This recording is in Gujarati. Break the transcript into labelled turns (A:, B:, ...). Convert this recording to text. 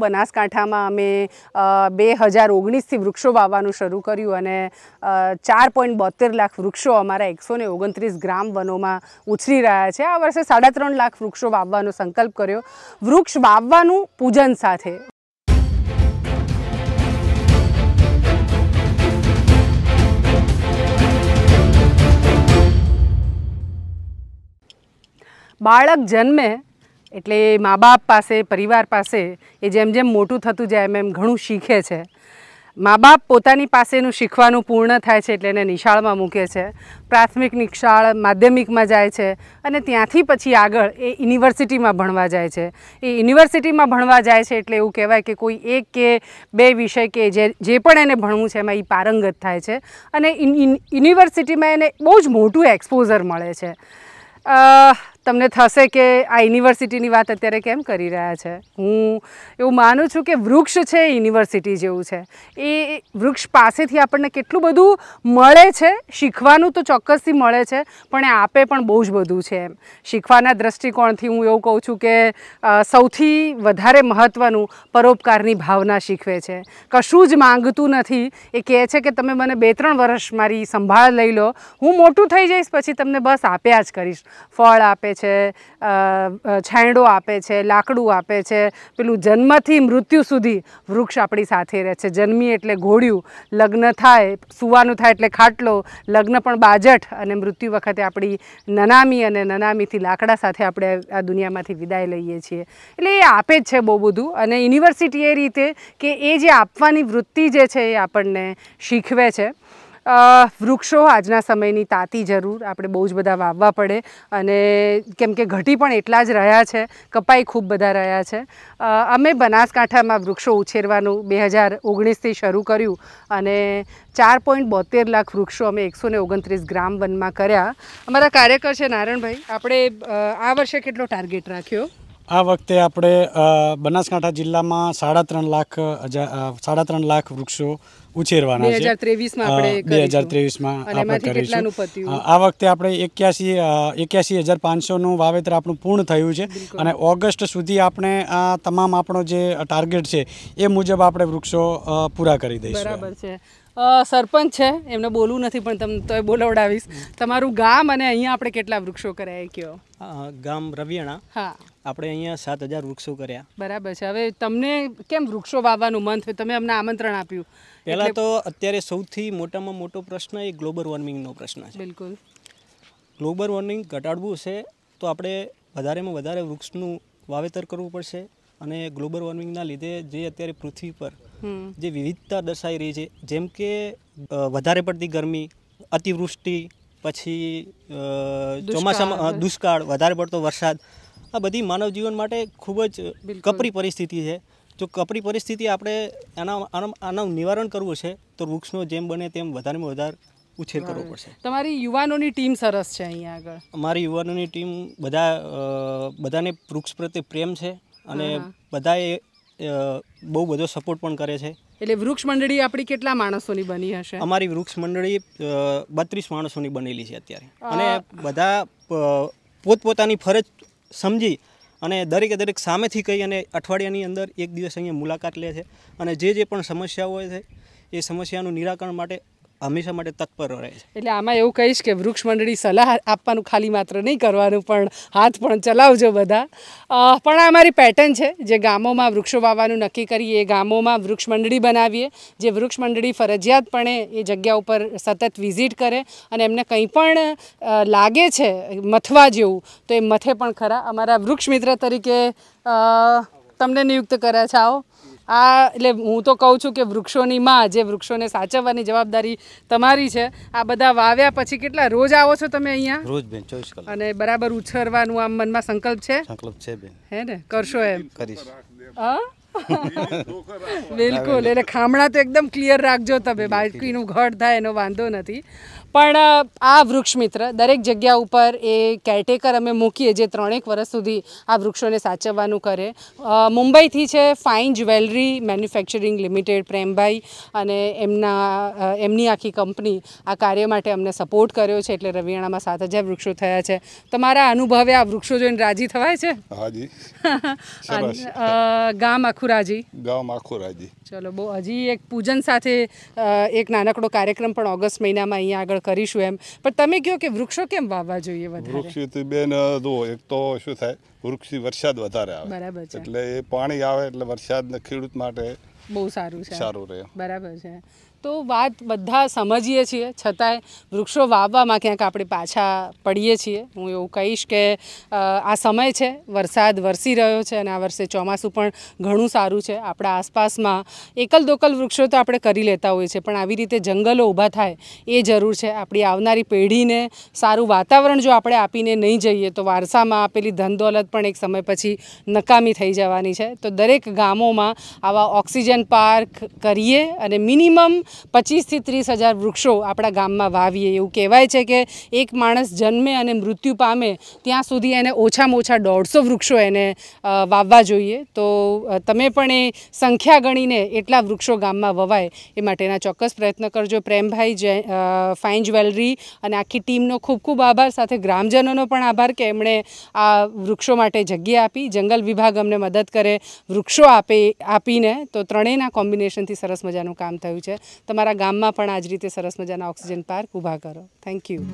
A: બનાસકાંઠામાં અમે બે હજાર ઓગણીસથી વૃક્ષો વાવવાનું શરૂ કર્યું અને ચાર પોઈન્ટ બોતેર લાખ વૃક્ષો અમારા એકસો ને ઓગણત્રીસ ગ્રામ વનોમાં ઉછરી રહ્યા છે આ વર્ષે સાડા ત્રણ લાખ વૃક્ષો વાવવાનો સંકલ્પ કર્યો વૃક્ષ વાવવાનું પૂજન સાથે બાળક જન્મે એટલે મા બાપ પાસે પરિવાર પાસે એ જેમ જેમ મોટું થતું જાય એમ એમ ઘણું શીખે છે મા બાપ પોતાની પાસેનું શીખવાનું પૂર્ણ થાય છે એટલે એને નિશાળમાં મૂકે છે પ્રાથમિક નિશાળ માધ્યમિકમાં જાય છે અને ત્યાંથી પછી આગળ એ યુનિવર્સિટીમાં ભણવા જાય છે એ યુનિવર્સિટીમાં ભણવા જાય છે એટલે એવું કહેવાય કે કોઈ એક કે બે વિષય કે જે જે પણ એને ભણવું છે એમાં એ પારંગત થાય છે અને યુનિવર્સિટીમાં એને બહુ જ મોટું એક્સપોઝર મળે છે તમને થશે કે આ યુનિવર્સિટીની વાત અત્યારે કેમ કરી રહ્યા છે હું એવું માનું છું કે વૃક્ષ છે યુનિવર્સિટી જેવું છે એ વૃક્ષ પાસેથી આપણને કેટલું બધું મળે છે શીખવાનું તો ચોક્કસથી મળે છે પણ એ આપે પણ બહુ જ બધું છે એમ શીખવાના દ્રષ્ટિકોણથી હું એવું કહું છું કે સૌથી વધારે મહત્ત્વનું પરોપકારની ભાવના શીખવે છે કશું જ માંગતું નથી એ કહે છે કે તમે મને બે ત્રણ વર્ષ મારી સંભાળ લઈ લો હું મોટું થઈ જઈશ પછી તમને બસ આપ્યા જ કરીશ ફળ આપે છે છાંયડો આપે છે લાકડું આપે છે પેલું જન્મથી મૃત્યુ સુધી વૃક્ષ આપણી સાથે રહે છે જન્મી એટલે ઘોડિયું લગ્ન થાય સુવાનું થાય એટલે ખાટલો લગ્ન પણ બાજઠ અને મૃત્યુ વખતે આપણી નનામી અને નનામીથી લાકડા સાથે આપણે આ દુનિયામાંથી વિદાય લઈએ છીએ એટલે એ આપે જ છે બહુ બધું અને યુનિવર્સિટી એ રીતે કે એ જે આપવાની વૃત્તિ જે છે એ આપણને શીખવે છે વૃક્ષો આજના સમયની તાતી જરૂર આપણે બહુ જ બધા વાવવા પડે અને કેમ કે ઘટી પણ એટલા જ રહ્યા છે કપાઈ ખૂબ બધા રહ્યા છે અમે બનાસકાંઠામાં વૃક્ષો ઉછેરવાનું બે હજાર ઓગણીસથી શરૂ કર્યું અને ચાર પોઈન્ટ બોતેર લાખ વૃક્ષો અમે એકસો ને ઓગણત્રીસ ગ્રામ વનમાં કર્યા અમારા કાર્યકર છે નારાયણભાઈ આપણે આ વર્ષે કેટલો ટાર્ગેટ રાખ્યો
B: આ વખતે આપણે બનાસકાંઠા જિલ્લામાં સાડા ત્રણ લાખ સાડા ત્રણ લાખ વૃક્ષો ઉછેરવાના છે બે હજાર ત્રેવીસમાં આપણે કરીશું આ વખતે આપણે એક્યાસી એક્યાસી હજાર પાંચસોનું વાવેતર આપણું પૂર્ણ થયું છે અને ઓગસ્ટ સુધી આપણે આ તમામ આપણો જે ટાર્ગેટ છે એ મુજબ આપણે વૃક્ષો પૂરા કરી દઈશું બરાબર
A: છે સરપંચ છે એમને બોલવું નથી પણ તમને તો બોલાવડાવીશ તમારું ગામ અને અહીંયા આપણે કેટલા વૃક્ષો કરાય કયો
B: ગામ રવિયાણા હા આપણે અહીંયા સાત હજાર વૃક્ષો કર્યા
A: બરાબર છે હવે તમને કેમ વૃક્ષો વાવવાનું મન થયું તમે અમને આમંત્રણ આપ્યું પહેલાં તો
B: અત્યારે સૌથી મોટામાં મોટો પ્રશ્ન એ ગ્લોબલ વોર્મિંગનો પ્રશ્ન છે બિલકુલ ગ્લોબલ વોર્મિંગ ઘટાડવું છે તો આપણે વધારેમાં વધારે વૃક્ષનું વાવેતર કરવું પડશે અને ગ્લોબલ વોર્મિંગના લીધે જે અત્યારે પૃથ્વી પર જે વિવિધતા દર્શાઈ રહી છે જેમ કે વધારે પડતી ગરમી અતિવૃષ્ટિ પછી ચોમાસામાં દુષ્કાળ વધારે પડતો વરસાદ આ બધી માનવ જીવન માટે ખૂબ જ કપરી પરિસ્થિતિ છે જો કપરી પરિસ્થિતિ આપણે આના આનું નિવારણ કરવું છે તો વૃક્ષનો જેમ બને તેમ વધારેમાં વધારે ઉછેર કરવો પડશે
A: તમારી યુવાનોની ટીમ સરસ છે અહીંયા આગળ
B: અમારી યુવાનોની ટીમ બધા બધાને વૃક્ષ પ્રત્યે પ્રેમ છે અને બધાએ બહુ બધો સપોર્ટ પણ કરે છે
A: એટલે વૃક્ષ મંડળી આપણી કેટલા માણસોની બની હશે
B: અમારી વૃક્ષ મંડળી બત્રીસ માણસોની બનેલી છે અત્યારે અને બધા પોતપોતાની ફરજ સમજી અને દરેકે દરેક સામેથી કહી અને અઠવાડિયાની અંદર એક દિવસ અહીંયા મુલાકાત લે છે અને જે જે પણ સમસ્યાઓ હોય છે એ સમસ્યાનું નિરાકરણ માટે હંમેશા માટે તત્પર રહે છે
A: એટલે આમાં એવું કહીશ કે વૃક્ષ મંડળી સલાહ આપવાનું ખાલી માત્ર નહીં કરવાનું પણ હાથ પણ ચલાવજો બધા પણ આ અમારી પેટર્ન છે જે ગામોમાં વૃક્ષો વાવવાનું નક્કી કરીએ ગામોમાં વૃક્ષ મંડળી બનાવીએ જે વૃક્ષ મંડળી ફરજિયાતપણે એ જગ્યા ઉપર સતત વિઝિટ કરે અને એમને કંઈ પણ લાગે છે મથવા જેવું તો એ મથે પણ ખરા અમારા વૃક્ષ મિત્ર તરીકે તમને નિયુક્ત કર્યા છે આવો આ એટલે હું તો કહું છું કે વૃક્ષોની માં જે વૃક્ષોને સાચવવાની જવાબદારી તમારી છે આ બધા વાવ્યા પછી કેટલા રોજ આવો છો તમે અહીંયા
B: રોજ બેન ચોવીસ કલાક
A: અને બરાબર ઉછરવાનું આમ મનમાં સંકલ્પ છે
B: સંકલ્પ છે બેન
A: હે ને કરશો એમ કરીશ હા બિલકુલ એટલે ખામણા તો એકદમ ક્લિયર રાખજો તમે બાળકીનું ઘટ થાય એનો વાંધો નથી પણ આ વૃક્ષ મિત્ર દરેક જગ્યા ઉપર એ કેરટેકર અમે મૂકીએ જે ત્રણેક વર્ષ સુધી આ વૃક્ષોને સાચવવાનું કરે મુંબઈથી છે fine jewellery manufacturing limited Prembhai અને એમના એમની આખી કંપની આ કાર્ય માટે અમને સપોર્ટ કર્યો છે એટલે રવિયાણામાં સાત હજાર વૃક્ષો થયા છે તમારા અનુભવે આ વૃક્ષો જોઈને રાજી થવાય છે ગામ આખું માખુરાજી
B: ગામ માખુરાજી
A: ચલો બહુ હજી એક પૂજન સાથે એક નાનકડો કાર્યક્રમ પણ ઓગસ્ટ મહિનામાં અહીંયા આગળ કરીશું એમ પણ તમે કહો કે વૃક્ષો કેમ વાવવા જોઈએ વૃક્ષથી
B: બેન જો એક તો શું થાય વૃક્ષથી વરસાદ વધારે આવે
A: બરાબર એટલે
B: એ પાણી આવે એટલે વરસાદ ખેડૂત માટે
A: બહુ સારું છે સારું રહે બરાબર છે તો વાત બધા સમજીએ છીએ છતાંય વૃક્ષો વાવવામાં ક્યાંક આપણે પાછા પડીએ છીએ હું એવું કહીશ કે આ સમય છે વરસાદ વરસી રહ્યો છે અને આ વર્ષે ચોમાસું પણ ઘણું સારું છે આપણા આસપાસમાં એકલ દોકલ વૃક્ષો તો આપણે કરી લેતા હોઈએ છીએ પણ આવી રીતે જંગલો ઊભા થાય એ જરૂર છે આપણી આવનારી પેઢીને સારું વાતાવરણ જો આપણે આપીને નહીં જઈએ તો વારસામાં આપેલી ધન દોલત પણ એક સમય પછી નકામી થઈ જવાની છે તો દરેક ગામોમાં આવા ઓક્સિજન પિજન પાર્ક કરીએ અને મિનિમમ પચીસથી ત્રીસ હજાર વૃક્ષો આપણા ગામમાં વાવીએ એવું કહેવાય છે કે એક માણસ જન્મે અને મૃત્યુ પામે ત્યાં સુધી એને ઓછામાં ઓછા દોઢસો વૃક્ષો એને વાવવા જોઈએ તો તમે પણ એ સંખ્યા ગણીને એટલા વૃક્ષો ગામમાં વવાય એ માટેના ચોક્કસ પ્રયત્ન કરજો પ્રેમભાઈ જય ફાઇન જ્વેલરી અને આખી ટીમનો ખૂબ ખૂબ આભાર સાથે ગ્રામજનોનો પણ આભાર કે એમણે આ વૃક્ષો માટે જગ્યા આપી જંગલ વિભાગ અમને મદદ કરે વૃક્ષો આપે આપીને તો ત્રણ ત્રણેયના કોમ્બિનેશનથી સરસ મજાનું કામ થયું છે તમારા ગામમાં પણ આ જ રીતે સરસ મજાના ઓક્સિજન પાર્ક ઊભા કરો થેન્ક યુ